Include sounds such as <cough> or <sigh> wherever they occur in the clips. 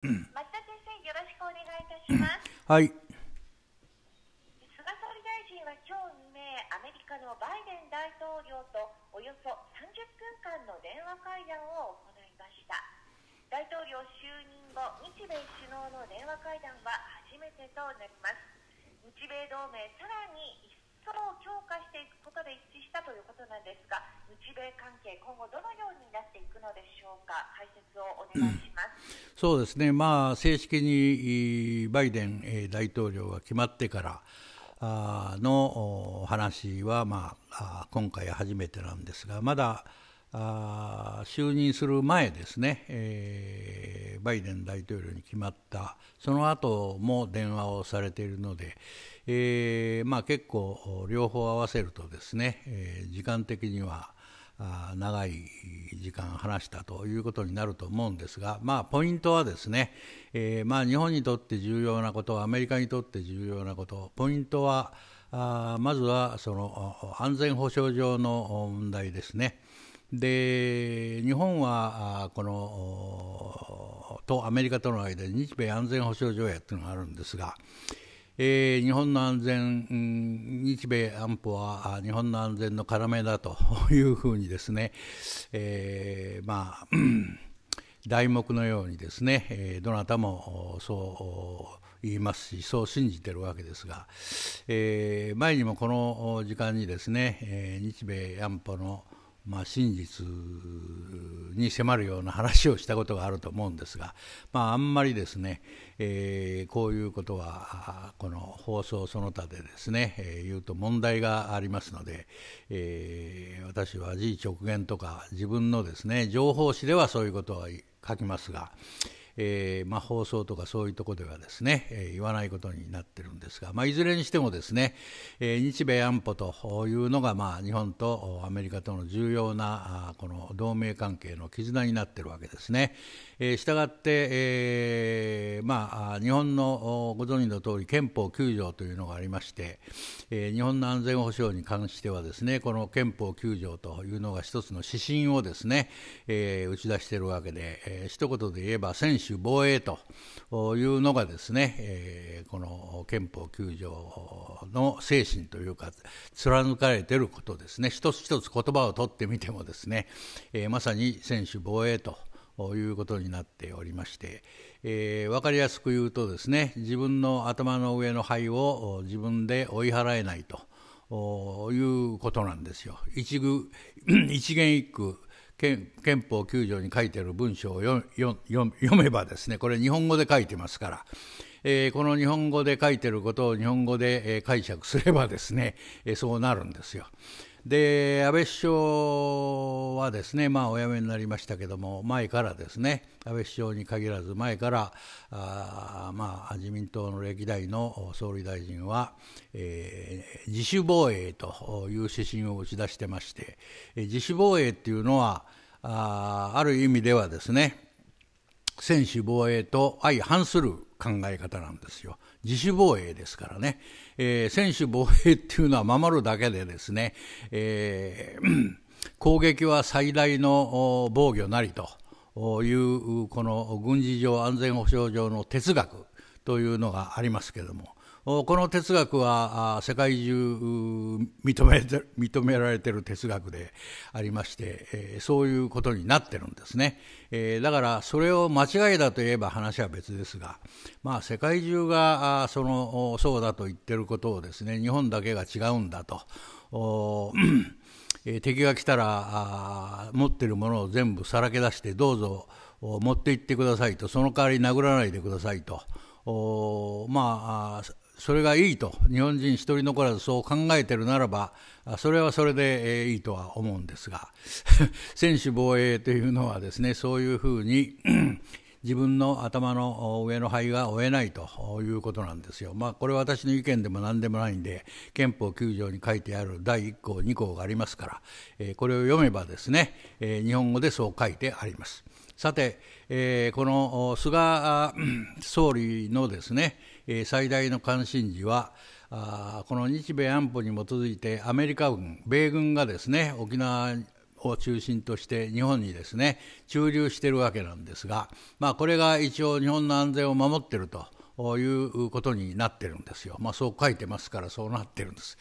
松田先生、よろしくお願いいたします。はい。菅総理大臣は今日未明、アメリカのバイデン大統領とおよそ30分間の電話会談を行いました。大統領就任後、日米首脳の電話会談は初めてとなります。日米同盟さらに一その強化していくことで一致したということなんですが日米関係今後どのようになっていくのでしょうか解説をお願いします、そうですねまあ正式にバイデン大統領が決まってからの話は、まあ、今回初めてなんですがまだあ就任する前ですね、えー、バイデン大統領に決まったその後も電話をされているので、えー、まあ、結構両方合わせるとですね、えー、時間的には長い時間話したということになると思うんですが、まあ、ポイントはですね、えまあ、日本にとって重要なことアメリカにとって重要なことポイントはあまずはその安全保障上の問題ですね。で日本はこのとアメリカとの間に日米安全保障条約というのがあるんですが、えー、日本の安全、う日米安保は日本の安全の要だというふうにですね、えー、まあ <clears throat> 題目のようにですね、えー、どなたもそう言いますしそう信じてるわけですが、えー、前にもこの時間にですね、えー、日米安保のまあ、真実に迫るような話をしたことがあると思うんですが、まあ、あんまりですね、えー、こういうことはこの放送その他でですね、えー、言うと問題がありますので、えー、私は字直言とか自分のですね情報誌ではそういうことは書きますが、えー、まあ、放送とかそういうとこではですね、えー、言わないことになってるんですが、まあ、いずれにしてもですね、えー、日米安保というのが、まあ、日本とアメリカとの重要なあこの同盟関係の絆になってるわけですね。えー、したって、えー、まあ、日本のご存知の通り憲法9条というのがありまして、えー、日本の安全保障に関してはですねこの憲法9条というのが一つの指針をですね、えー、打ち出しているわけで、えー、一言で言えば選手守防衛というのがですね、えー、この憲法9条の精神というか貫かれていることですね一つ一つ言葉を取ってみてもですね、えー、まさに専守防衛ということになっておりまして、えー、分かりやすく言うとですね自分の頭の上の灰を自分で追い払えないということなんですよ。一一元一句憲法9条に書いてる文章を読めばですね、これ日本語で書いてますから、えー、この日本語で書いてることを日本語で、え解釈すればですね、えそうなるんですよ。で、安倍首はですね、まあ、お辞めになりましたけども、前からですね、安倍首相に限らず、前から、あまあ、自民党の歴代の総理大臣は、えー、自主防衛という指針を打ち出してまして、自主防衛っていうのは、あある意味ではですね、専守防衛と相反する考え方なんですよ。自主防衛ですからね。えー、専守防衛っていうのは守るだけでですね、えー攻撃は最大の防御なりというこの軍事上安全保障上の哲学というのがありますけれどもこの哲学は世界中認め認められている哲学でありましてそういうことになってるんですねだからそれを間違いだといえば話は別ですが、まあ、世界中がそのそうだと言ってることをですね日本だけが違うんだと。え敵が来たら持ってるものを全部さらけ出してどうぞ持って行ってくださいとその代わり殴らないでくださいとまあそれがいいと日本人一人残らずそう考えてるならばそれはそれでいいとは思うんですが <laughs> 専守防衛というのはですねそういうふうに自分の頭の上の灰が負えないということなんですよ。まあ、これは私の意見でも何でもないんで憲法9条に書いてある第1項2項がありますから、これを読めばですね、日本語でそう書いてあります。さて、この菅 <clears throat> 総理のですね、最大の関心事は、この日米安保に基づいてアメリカ軍、米軍がですね沖縄を中心として日本にですね駐留しているわけなんですが、まあ、これが一応日本の安全を守っていると。いうことになっているんですよ、まあ、そう書いてますからそうなっているんです。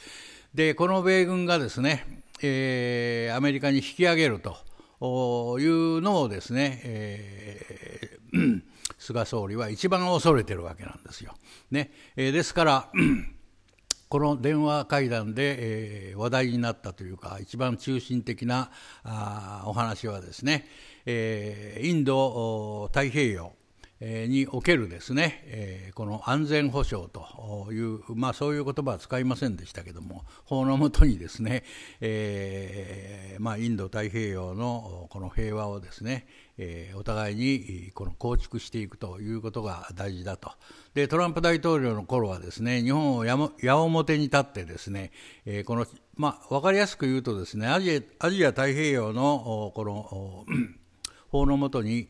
でこの米軍がですね、えー、アメリカに引き上げるというのをですね、えー、菅総理は一番恐れてるわけなんですよ。ねえー、ですからこの電話会談で、えー、話題になったというか一番中心的なあお話はですね、えー、インド太平洋におけるですね、この安全保障という、まあ、そういう言葉は使いませんでしたけども、法のもとにですね、えー、まあ、インド太平洋のこの平和をですね、えお互いにこの構築していくということが大事だとでトランプ大統領の頃はですね日本を矢面に立ってですね、えこの、まあ、分かりやすく言うとですねアジア太平洋のこの法のもとに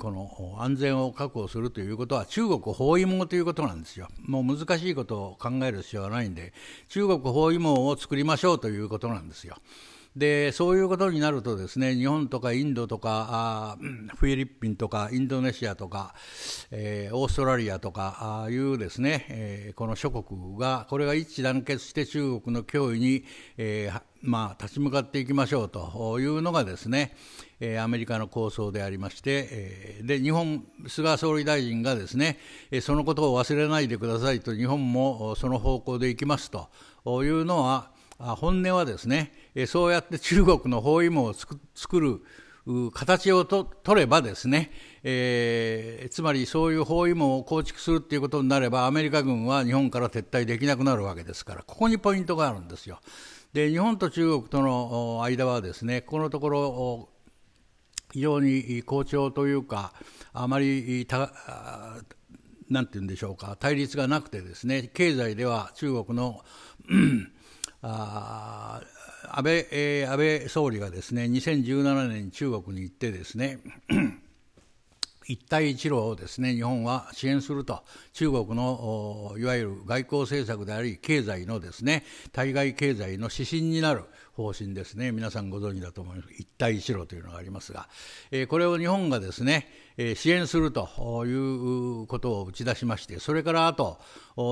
この安全を確保するということは中国包囲網ということなんですよ。もう難しいことを考える必要はないんで中国包囲網を作りましょうということなんですよ。でそういうことになるとですね日本とかインドとかフィリピンとかインドネシアとか、えー、オーストラリアとかいうですね、えー、この諸国がこれが一致団結して中国の脅威に、えーまあ、立ち向かっていきましょうというのがですね、えアメリカの構想でありまして、えで日本、菅総理大臣がですね、えそのことを忘れないでくださいと日本もその方向でいきますというのは本音はですねえそうやって中国の包囲網を作る形をと取ればですね、えー、つまりそういう包囲網を構築するということになればアメリカ軍は日本から撤退できなくなるわけですからここにポイントがあるんですよ。で日本と中国との間はですねここのところ非常に好調というかあまりたなんていうんでしょうか対立がなくてですね経済では中国のあ安倍,、えー、安倍総理がですね2017年に中国に行ってですね <clears throat> 一帯一路をですね日本は支援すると、中国のいわゆる外交政策であり、経済のですね対外経済の指針になる、方針ですね皆さんご存知だと思います一帯一路というのがありますが、えー、これを日本がですね、えー、支援するということを打ち出しましてそれからあと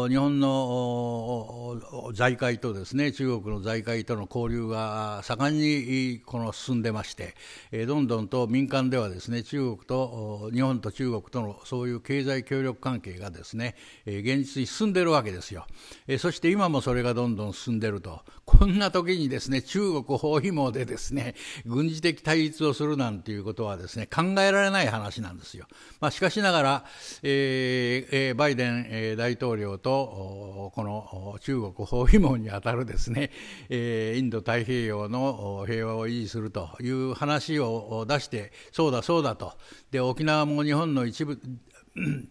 日本の財界とですね中国の財界との交流が盛んにこの進んでまして、えー、どんどんと民間ではですね中国と日本と中国とのそういう経済協力関係がですね、え現実に進んでいるわけですよ、えそして今もそれがどんどん進んでいるとこんな時にですね中中国包囲網でですね、軍事的対立をするなんていうことはですね、考えられない話なんですよ。まあ、しかしながら、えー、バイデン大統領と、この中国包囲網にあたるですね、インド太平洋の平和を維持するという話を出して、そうだそうだと。で、沖縄も日本の一部、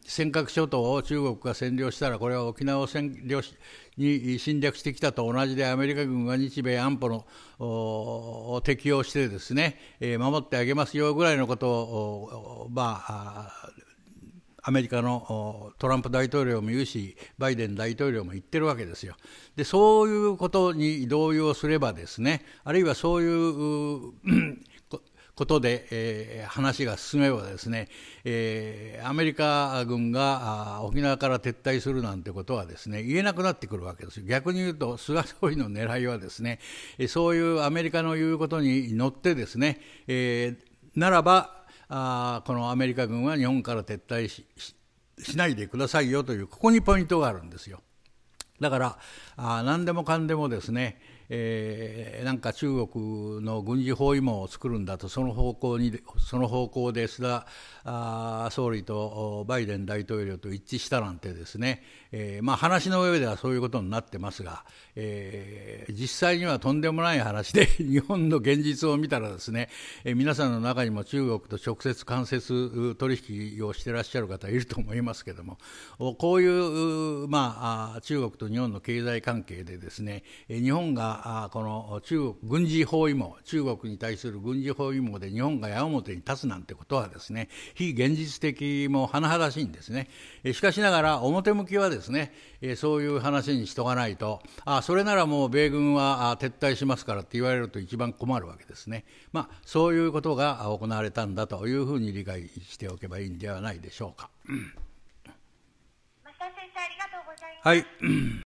尖閣諸島を中国が占領したら、これは沖縄を占領しに侵略してきたと同じで、アメリカ軍は日米安保のを適用してですね、え守ってあげますよぐらいのことを、まあ、アメリカのトランプ大統領も言うし、バイデン大統領も言ってるわけですよ。で、そういうことに同意をすればですね、あるいはそういうことで、えー、話が進めばですね、えー、アメリカ軍が沖縄から撤退するなんてことはですね言えなくなってくるわけです逆に言うと菅総理の狙いはですねそういうアメリカの言うことに乗ってですね、えー、ならばあこのアメリカ軍は日本から撤退ししないでくださいよというここにポイントがあるんですよ。だからあ何でもかんでもですね、えー、なんか中国の軍事包囲網を作るんだとその方向にその方向で菅総理とバイデン大統領と一致したなんてですね、えー、まあ、話の上ではそういうことになってますが、えー、実際にはとんでもない話で <laughs> 日本の現実を見たらですね、え皆さんの中にも中国と直接間接取引をしてらっしゃる方いると思いますけどもこういう、まあ、中国と日本の経済関係でですね日本がこの中国軍事包囲網中国に対する軍事包囲網で日本が矢面に立つなんてことはですね非現実的も甚だしいんですねしかしながら表向きはですねそういう話にしとかないとあそれならもう米軍は撤退しますからって言われると一番困るわけですねまあそういうことが行われたんだというふうに理解しておけばいいんではないでしょうか。はい。